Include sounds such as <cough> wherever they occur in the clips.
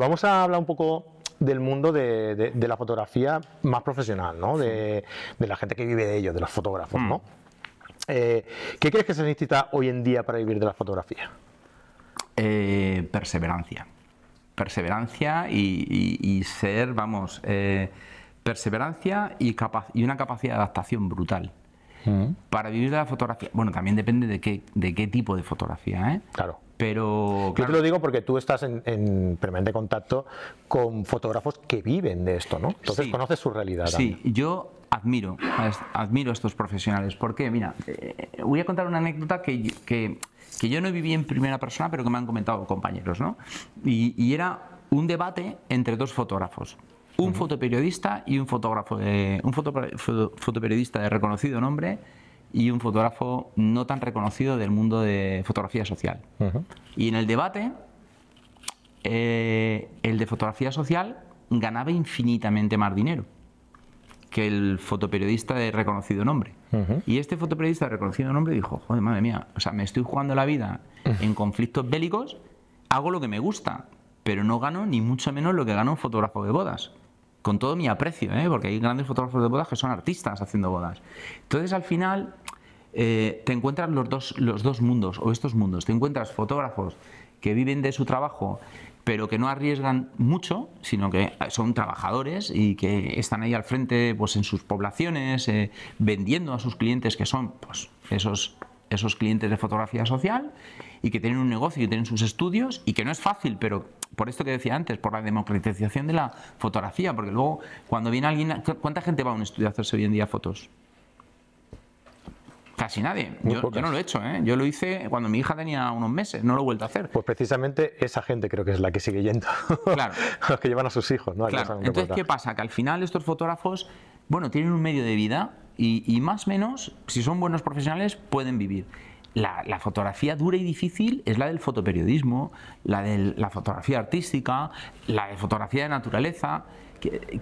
vamos a hablar un poco del mundo de, la fotografía más profesional, ¿no? De, la gente que vive de ello, de los fotógrafos, ¿no? Mm. Eh, ¿Qué crees que se necesita hoy en día para vivir de la fotografía? Eh, perseverancia. Perseverancia y, ser, vamos, eh, perseverancia y, y una capacidad de adaptación brutal. Mm. Para vivir de la fotografía, bueno, también depende de qué, de qué tipo de fotografía, ¿eh? Claro. Pero, Yo te lo digo porque tú estás en, permanente contacto con fotógrafos que viven de esto, ¿no? Entonces conoces su realidad. Sí, yo admiro, admiro a estos profesionales. Porque, mira, eh, voy a contar una anécdota que, que, yo no viví en primera persona, pero que me han comentado compañeros, ¿no? y era un debate entre dos fotógrafos un fotoperiodista y un fotógrafo, de, un fotoperiodista de reconocido nombre y un fotógrafo no tan reconocido del mundo de fotografía social. Y en el debate, eh, el de fotografía social ganaba infinitamente más dinero que el fotoperiodista de reconocido nombre. Y este fotoperiodista de reconocido nombre dijo, joder, madre mía, o sea, me estoy jugando la vida en conflictos bélicos, hago lo que me gusta, pero no gano ni mucho menos lo que gana un fotógrafo de bodas con todo mi aprecio, ¿eh? porque hay grandes fotógrafos de bodas que son artistas haciendo bodas. Entonces al final eh, te encuentras los dos, los dos mundos o estos mundos. Te encuentras fotógrafos que viven de su trabajo, pero que no arriesgan mucho, sino que son trabajadores y que están ahí al frente pues, en sus poblaciones, eh, vendiendo a sus clientes, que son pues, esos, esos clientes de fotografía social, y que tienen un negocio y tienen sus estudios, y que no es fácil, pero por esto que decía antes, por la democratización de la fotografía, porque luego cuando viene alguien, ¿cuánta gente va a un estudio a hacerse hoy en día fotos? Casi nadie. Yo, no lo he hecho, ¿eh? yo lo hice cuando mi hija tenía unos meses, no lo he vuelto a hacer. Pues precisamente esa gente creo que es la que sigue yendo. <laughs> Claro. Los que llevan a sus hijos, ¿no? Claro. Entonces, ¿qué pasa? Que al final estos fotógrafos, bueno, tienen un medio de vida y, y más o menos, si son buenos profesionales, pueden vivir la, fotografía dura y difícil es la del fotoperiodismo, la de la fotografía artística, la de fotografía de naturaleza.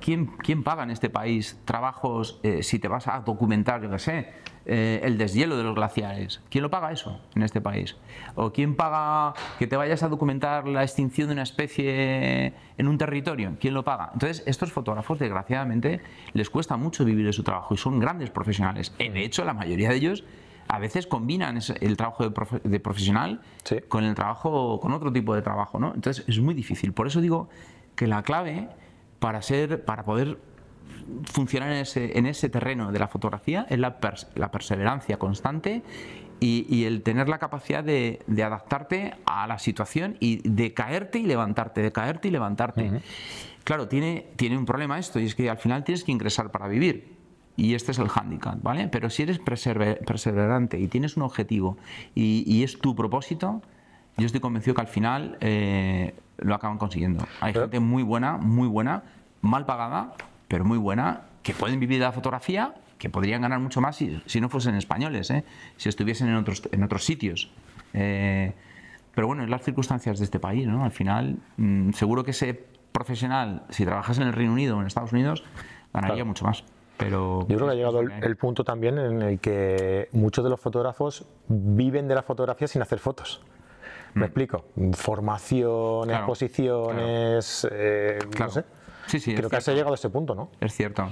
¿Quién, quién paga en este país trabajos eh, si te vas a documentar, yo qué sé, eh, el deshielo de los glaciares? ¿Quién lo paga eso en este país? ¿O quién paga que te vayas a documentar la extinción de una especie en un territorio? ¿Quién lo paga? Entonces, estos fotógrafos, desgraciadamente, les cuesta mucho vivir de su trabajo y son grandes profesionales. De hecho, la mayoría de ellos a veces combinan el trabajo de, profesional con el trabajo, con otro tipo de trabajo, ¿no? Entonces es muy difícil. Por eso digo que la clave para ser, para poder funcionar en ese, terreno de la fotografía es la, perseverancia constante y, el tener la capacidad de, adaptarte a la situación y de caerte y levantarte, de caerte y levantarte. Claro, tiene, tiene un problema esto y es que al final tienes que ingresar para vivir y este es el handicap, ¿vale? Pero si eres perseverante y tienes un objetivo y, es tu propósito, yo estoy convencido que al final eh, lo acaban consiguiendo. Hay gente muy buena, muy buena, mal pagada, pero muy buena, que pueden vivir de la fotografía, que podrían ganar mucho más si, no fuesen españoles, ¿eh? si estuviesen en otros, otros sitios. Eh, pero bueno, es las circunstancias de este país, ¿no? Al final, mm, seguro que ese profesional, si trabajas en el Reino Unido o en Estados Unidos, ganaría mucho más. Pero Yo pues creo que ha llegado el, punto también en el que muchos de los fotógrafos viven de la fotografía sin hacer fotos. ¿Me mm. explico? Formaciones, exposiciones, eh, no sé. sí, creo que se ha llegado a ese punto, ¿no? Es cierto.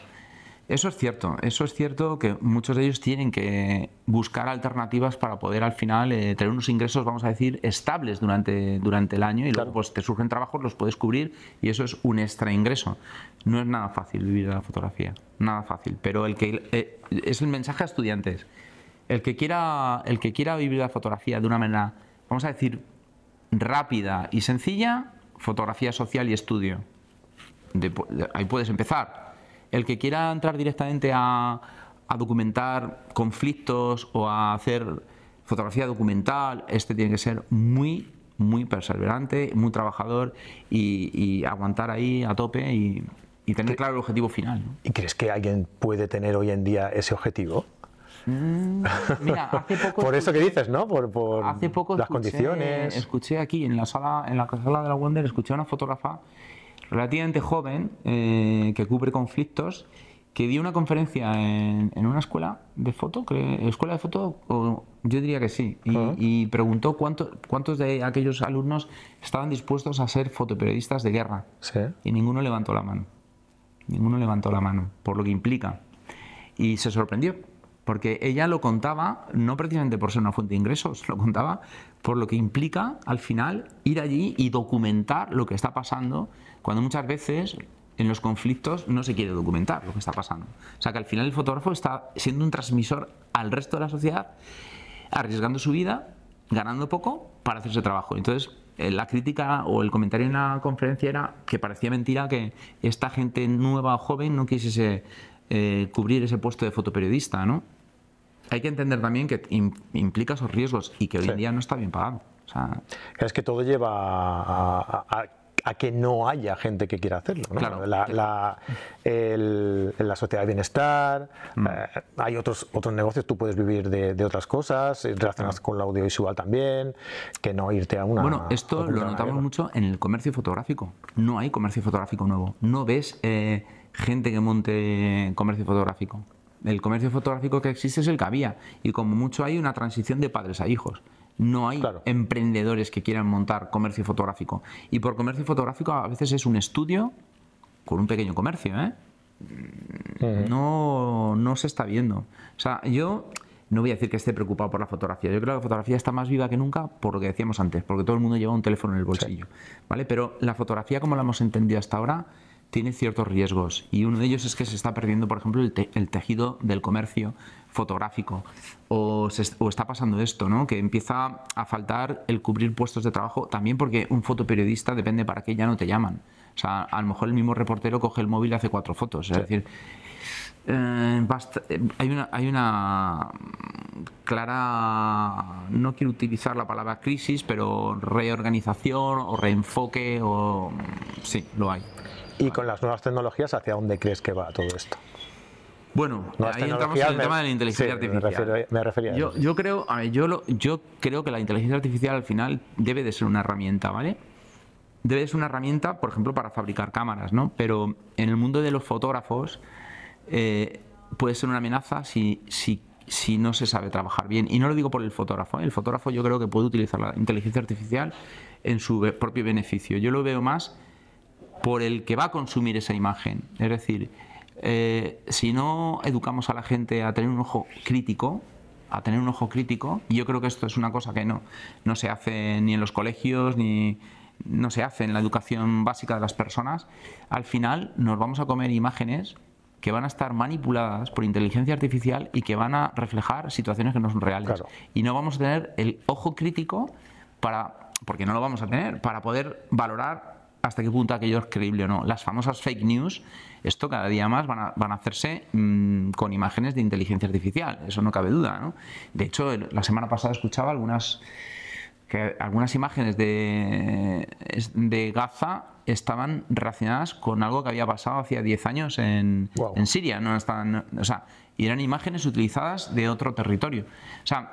Eso es cierto, eso es cierto que muchos de ellos tienen que buscar alternativas para poder al final eh, tener unos ingresos, vamos a decir, estables durante, durante el año y luego pues, te surgen trabajos, los puedes cubrir y eso es un extra ingreso. No es nada fácil vivir de la fotografía, nada fácil, pero el que eh, es el mensaje a estudiantes. El que, quiera, el que quiera vivir la fotografía de una manera, vamos a decir, rápida y sencilla, fotografía social y estudio. ahí puedes empezar el que quiera entrar directamente a, documentar conflictos o a hacer fotografía documental, este tiene que ser muy, muy perseverante, muy trabajador y, aguantar ahí a tope y, tener claro el objetivo final. ¿Y crees que alguien puede tener hoy en día ese objetivo? Mm, <laughs> por eso que dices, ¿no? Por, hace poco las escuché, condiciones. Escuché aquí en la sala, en la sala de la Wonder, escuché a una fotógrafa relativamente joven, eh, que cubre conflictos, que dio una conferencia en, una escuela de foto, escuela de foto, yo diría que sí, y, ah. preguntó cuántos de aquellos alumnos estaban dispuestos a ser fotoperiodistas de guerra. Y ninguno levantó la mano, ninguno levantó la mano, por lo que implica. Y se sorprendió, porque ella lo contaba, no precisamente por ser una fuente de ingresos, <laughs> lo contaba por lo que implica al final ir allí y documentar lo que está pasando cuando muchas veces en los conflictos no se quiere documentar lo que está pasando. O sea que al final el fotógrafo está siendo un transmisor al resto de la sociedad, arriesgando su vida, ganando poco para hacerse trabajo. Entonces, eh, la crítica o el comentario en la conferencia era que parecía mentira que esta gente nueva o joven no quisiese eh, cubrir ese puesto de fotoperiodista, ¿no? Hay que entender también que implica esos riesgos y que hoy en día no está bien pagado. es que todo lleva a a que no haya gente que quiera hacerlo. La, la, la, sociedad de bienestar, mm. eh, hay otros, otros negocios, tú puedes vivir de, otras cosas eh, relacionadas mm. con la audiovisual también, que no irte a una... Bueno, esto lo notamos mucho en el comercio fotográfico. No hay comercio fotográfico nuevo. No ves eh, gente que monte comercio fotográfico. El comercio fotográfico que existe es el que había y como mucho hay una transición de padres a hijos. No hay emprendedores que quieran montar comercio fotográfico. Y por comercio fotográfico a veces es un estudio con un pequeño comercio, ¿eh? No, no se está viendo. O sea, yo no voy a decir que esté preocupado por la fotografía. Yo creo que la fotografía está más viva que nunca por lo que decíamos antes, porque todo el mundo lleva un teléfono en el bolsillo. ¿Vale? Pero la fotografía, como la hemos entendido hasta ahora, tiene ciertos riesgos y uno de ellos es que se está perdiendo, por ejemplo, el, tejido del comercio fotográfico o, está pasando esto, ¿no? que empieza a faltar el cubrir puestos de trabajo también porque un fotoperiodista depende para qué ya no te llaman. O sea, a lo mejor el mismo reportero coge el móvil y hace cuatro fotos. Es decir, eh, eh, hay, una, hay una mm, clara, no quiero utilizar la palabra crisis, pero reorganización o reenfoque, o mm, sí, lo hay y con las nuevas tecnologías, ¿hacia dónde crees que va todo esto? Bueno, ahí entramos en el tema de la inteligencia artificial. Me, refería yo, yo creo, yo, lo, yo creo que la inteligencia artificial al final debe de ser una herramienta, ¿vale? Debe de ser una herramienta, por ejemplo, para fabricar cámaras, ¿no? Pero en el mundo de los fotógrafos eh, puede ser una amenaza si, si si no se sabe trabajar bien. Y no lo digo por el fotógrafo. ¿eh? El fotógrafo yo creo que puede utilizar la inteligencia artificial en su propio beneficio. Yo lo veo más por el que va a consumir esa imagen. Es decir, eh, si no educamos a la gente a tener un ojo crítico, a tener un ojo crítico, y yo creo que esto es una cosa que no, no se hace ni en los colegios, ni no se hace en la educación básica de las personas, al final nos vamos a comer imágenes que van a estar manipuladas por inteligencia artificial y que van a reflejar situaciones que no son reales. Y no vamos a tener el ojo crítico para, porque no lo vamos a tener, para poder valorar hasta qué punto aquello es creíble o no. Las famosas fake news, esto cada día más van a, van a hacerse mm, con imágenes de inteligencia artificial, eso no cabe duda. ¿no? De hecho, la semana pasada escuchaba algunas, que algunas imágenes de, de Gaza estaban relacionadas con algo que había pasado hacía 10 años en, en Siria. No estaban, o sea, y eran imágenes utilizadas de otro territorio. O sea,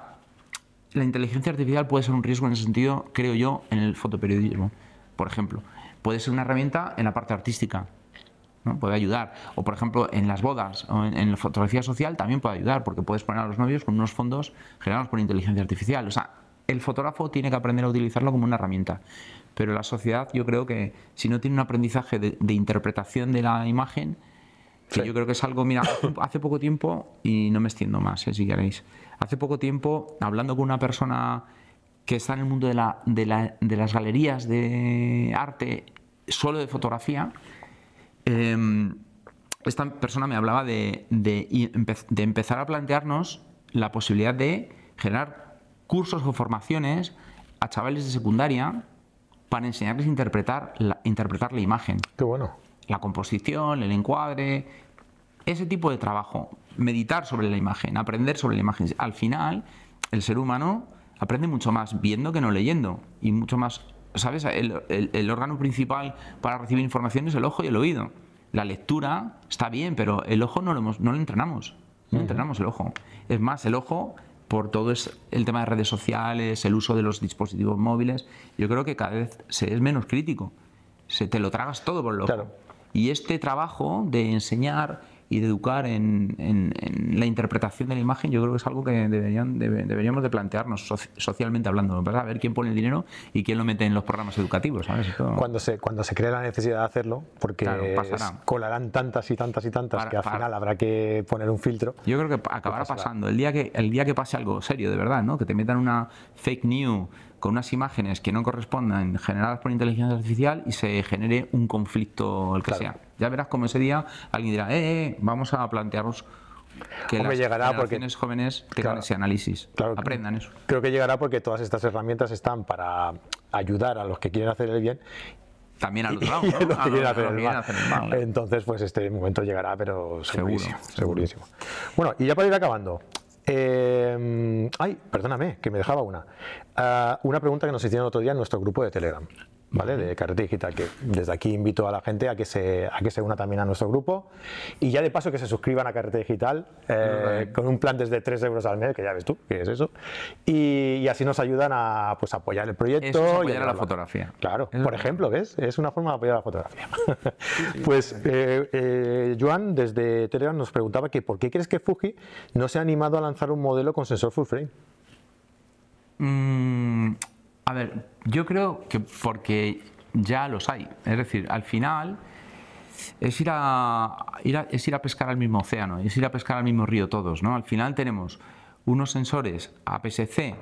la inteligencia artificial puede ser un riesgo en ese sentido, creo yo, en el fotoperiodismo, por ejemplo puede ser una herramienta en la parte artística. ¿no? Puede ayudar. O por ejemplo, en las bodas o en, la fotografía social también puede ayudar, porque puedes poner a los novios con unos fondos generados por inteligencia artificial. O sea, el fotógrafo tiene que aprender a utilizarlo como una herramienta. Pero la sociedad, yo creo que si no tiene un aprendizaje de, interpretación de la imagen, que yo creo que es algo, mira, hace poco tiempo, y no me extiendo más, eh, si queréis, hace poco tiempo, hablando con una persona que está en el mundo de las galerías de arte solo de fotografía, em, esta persona me hablaba de, empezar a plantearnos la posibilidad de generar cursos o formaciones a chavales de secundaria para enseñarles a interpretar la, interpretar la imagen. Qué bueno. La composición, el encuadre, ese tipo de trabajo. Meditar sobre la imagen, aprender sobre la imagen. Al final, el ser humano aprende mucho más viendo que no leyendo y mucho más ¿sabes? El, órgano principal para recibir información es el ojo y el oído. La lectura está bien, pero el ojo no lo, no lo entrenamos. No entrenamos el ojo. Es más, el ojo, por todo es el tema de redes sociales, el uso de los dispositivos móviles, yo creo que cada vez se es menos crítico. Se te lo tragas todo por el ojo. Claro. Y este trabajo de enseñar y de educar en, la interpretación de la imagen, yo creo que es algo que deberían, deberíamos de plantearnos socialmente hablando. ¿verdad? A ver quién pone el dinero y quién lo mete en los programas educativos. Cuando, se, cuando se cree la necesidad de hacerlo, porque colarán tantas y tantas y tantas que al final habrá que poner un filtro. Yo creo que pues acabará pasando. El día que, el día que pase algo serio, de verdad, ¿no? que te metan una fake news con unas imágenes que no correspondan generadas por inteligencia artificial y se genere un conflicto el que sea. Ya verás como ese día alguien dirá, eh, eh vamos a plantearnos que las llegará porque jóvenes tengan ese análisis, aprendan eso. Creo que llegará porque todas estas herramientas están para ayudar a los que quieren hacer el bien también a los que quieren hacer, el Entonces, pues este momento llegará, pero segurísimo, segurísimo. Bueno, y ya para ir acabando. Em, ay, perdóname, que me dejaba una. Ah, una pregunta que nos hicieron otro día en nuestro grupo de Telegram. ¿vale? De Carrete Digital, que desde aquí invito a la gente a que se, a que se una también a nuestro grupo. Y ya de paso que se suscriban a Carrete Digital eh, ¿eh? con un plan desde 3 euros al mes, que ya ves tú, que es eso. Y, así nos ayudan a pues, apoyar el proyecto. apoyar y a la fotografía. Claro, por ejemplo, ¿ves? Es una forma de apoyar la fotografía. <laughs> pues eh, eh, Joan desde Telegram nos preguntaba que por qué crees que Fuji no se ha animado a lanzar un modelo con sensor full frame. Mm, a ver, yo creo que porque ya los hay. Es decir, al final es ir a, ir a, es ir a pescar al mismo océano, es ir a pescar al mismo río todos. ¿no? Al final tenemos unos sensores APS-C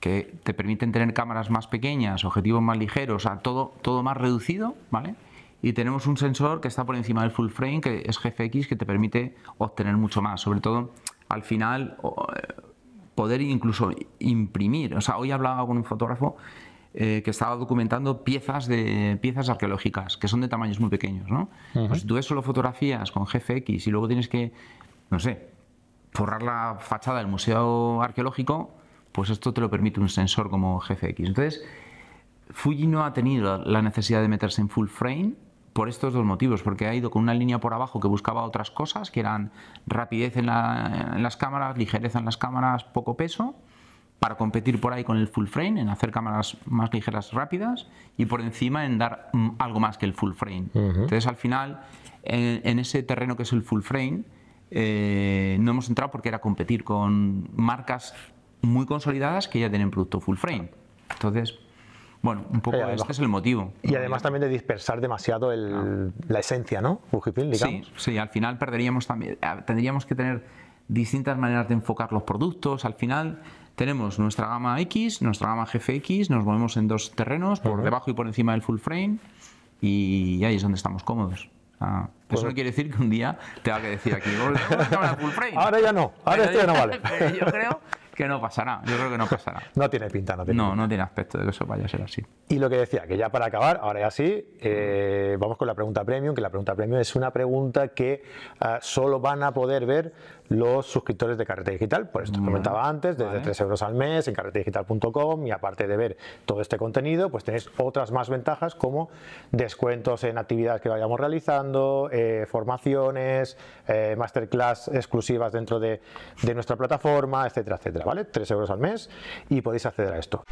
que te permiten tener cámaras más pequeñas, objetivos más ligeros, o todo, todo más reducido, ¿vale? Y tenemos un sensor que está por encima del full frame, que es GFX, que te permite obtener mucho más. Sobre todo, al final, poder incluso imprimir. O sea, hoy hablaba con un fotógrafo eh, que estaba documentando piezas, de, piezas arqueológicas, que son de tamaños muy pequeños. ¿no? pues si tú ves solo fotografías con GFX y luego tienes que, no sé, forrar la fachada del museo arqueológico, pues esto te lo permite un sensor como GFX. Entonces, Fuji no ha tenido la necesidad de meterse en full frame por estos dos motivos, porque ha ido con una línea por abajo que buscaba otras cosas, que eran rapidez en, las cámaras, ligereza en las cámaras, poco peso, para competir por ahí con el full frame, en hacer cámaras más ligeras rápidas y por encima en dar mm, algo más que el full frame. Entonces al final, en, ese terreno que es el full frame, eh, no hemos entrado porque era competir con marcas muy consolidadas que ya tienen producto full frame. Entonces, bueno, un poco eh, este es el motivo. Y además también de dispersar demasiado el, ah. la esencia, ¿no? Fujifilm, digamos. Sí, sí, al final perderíamos también, tendríamos que tener distintas maneras de enfocar los productos. Al final tenemos nuestra gama X, nuestra gama GFX, nos movemos en dos terrenos, por debajo y por encima del full frame, y ahí es donde estamos cómodos. Ah, eso pues no quiere decir que un día te que decir aquí, full frame. Ahora ya no, ahora esto ya no vale. <laughs> Yo creo que no pasará, yo creo que no pasará. <laughs> no tiene pinta, no tiene No, no tiene aspecto de que eso vaya a ser así. Y lo que decía, que ya para acabar, ahora ya sí, eh, vamos con la pregunta premium, que la pregunta premium es una pregunta que ah, solo van a poder ver los suscriptores de Carrete Digital, por esto comentaba antes, desde tres 3 euros al mes en carretedigital.com y aparte de ver todo este contenido, pues tenéis otras más ventajas como descuentos en actividades que vayamos realizando, eh, formaciones, eh, masterclass exclusivas dentro de, de nuestra plataforma, etcétera, etcétera, ¿vale? 3 euros al mes y podéis acceder a esto.